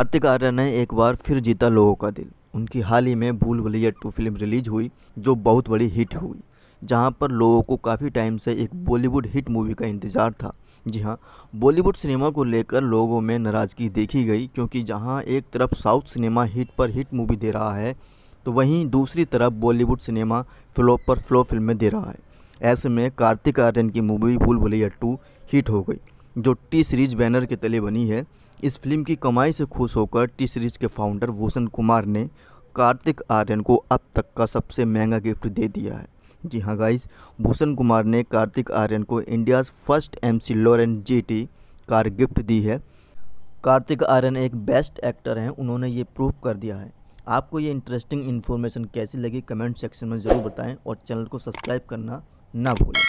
कार्तिक आर्यन ने एक बार फिर जीता लोगों का दिल उनकी हाल ही में भूल भुलैया टू फिल्म रिलीज हुई जो बहुत बड़ी हिट हुई जहां पर लोगों को काफ़ी टाइम से एक बॉलीवुड हिट मूवी का इंतज़ार था जी हां बॉलीवुड सिनेमा को लेकर लोगों में नाराज़गी देखी गई क्योंकि जहां एक तरफ साउथ सिनेमा हिट पर हिट मूवी दे रहा है तो वहीं दूसरी तरफ बॉलीवुड सिनेमा फ्लॉप पर फ्लॉप फिल्में दे रहा है ऐसे में कार्तिक आर्यन की मूवी भूल भुलैया टू हिट हो गई जो टी सीरीज बैनर के तले बनी है इस फिल्म की कमाई से खुश होकर टी सीरीज के फाउंडर भूषण कुमार ने कार्तिक आर्यन को अब तक का सबसे महंगा गिफ्ट दे दिया है जी हाँ गाइस भूषण कुमार ने कार्तिक आर्यन को India's first M C Lawrence G car gift दी है कार्तिक आर्यन एक बेस्ट एक्टर हैं उन्होंने ये प्रूव कर दिया है आपको ये इंटरेस्टिंग इन्फॉर्मेशन कैसी लगी कमेंट सेक्शन में ज़रूर बताएं और चैनल को सब्सक्राइब करना ना भूलें